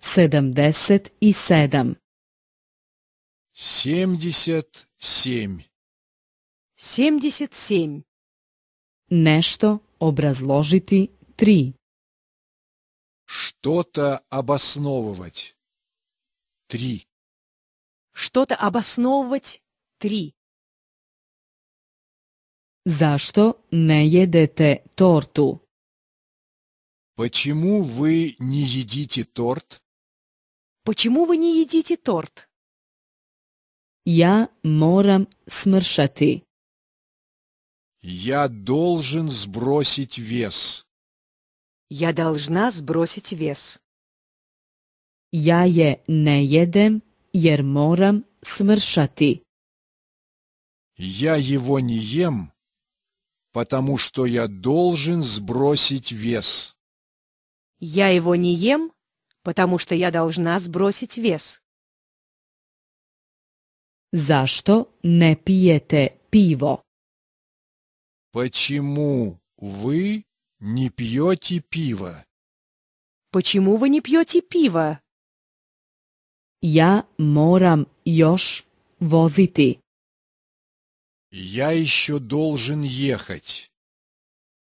sedamdeset и sedam. Семьдесят семь. Семьдесят семь. нечто образложити три. Что-то обосновывать. Три. Что-то обосновывать три. за что не едете торту? Почему вы не едите торт? Почему вы не едите торт? Я морам смршати. Я должен сбросить вес. Я должна сбросить вес. Я е не едем, jer морам смршати. Я его не ем, потому что я должен сбросить вес. Я его не ем, потому что я должна сбросить вес. Защо не пьете пиво? Почему вы не пьете пиво? Почему вы не пьете пиво? Я морам ёш возити. Я еще должен ехать.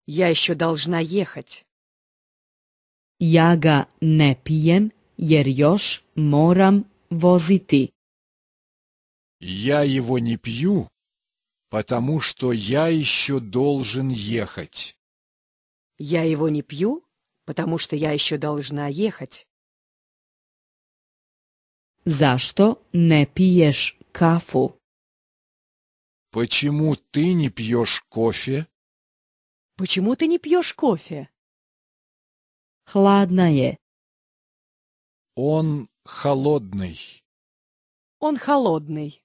Я еще должна ехать. Ja ga ne pijem jer još moram voziti. Я его не пью, потому что я еще должен ехать. Я его не пью, потому что я еще должна ехать. За что не пьешь кафу? Почему ты не пьешь кофе? Почему ты не пьешь кофе? Хладное. Он холодный. Он холодный.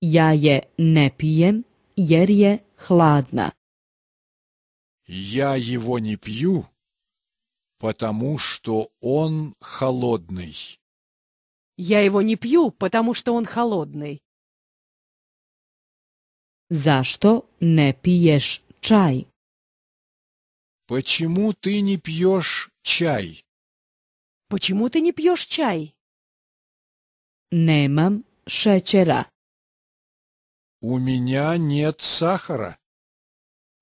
Я е не пием, ер е хладно. Я его не пью, потому что он холодный. Я его не пью, потому что он холодный. за что не пьешь чай? Почему ты не пьешь чай? Почему ты не пьешь чай? Немам шечера. У меня нет сахара.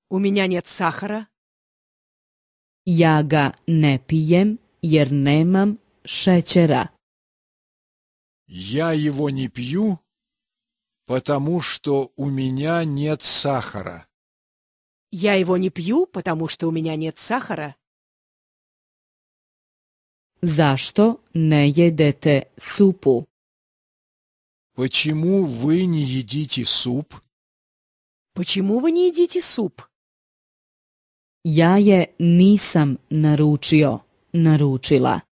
У меня нет сахара. Я га не пьем, ер немам шечера. Я его не пью, потому что у меня нет сахара. Я его не пью, потому что у меня нет сахара. За что не едете супу? Почему вы не едите суп? Почему вы не едите суп? Ja je nisam naručio, наручила.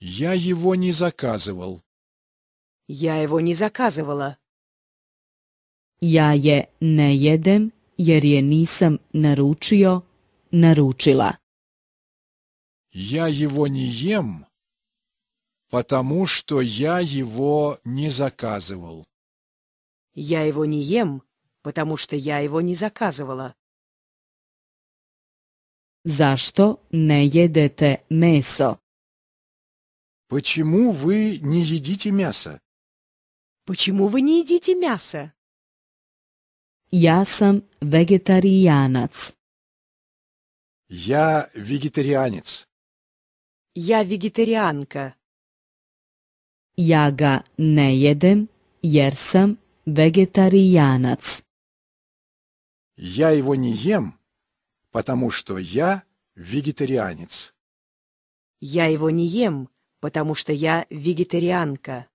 Я его не заказывал. Я его не заказывала. Я je ne jedem, jer je nisam naručio, naručila. Я его не ем, потому что я его не заказывал. Я его не ем, потому что я его не заказывала. Защо не едете месо? Почему вы не едите мясо? Почему вы не едите мясо? Я сам вегетарианец. Я вегетарианец. Я вегетарианка. Ja ga ne jedem jer sam vegetarianac. Я его не ем, потому что я вегетарианец. Я его не ем, потому что я вегетарианка.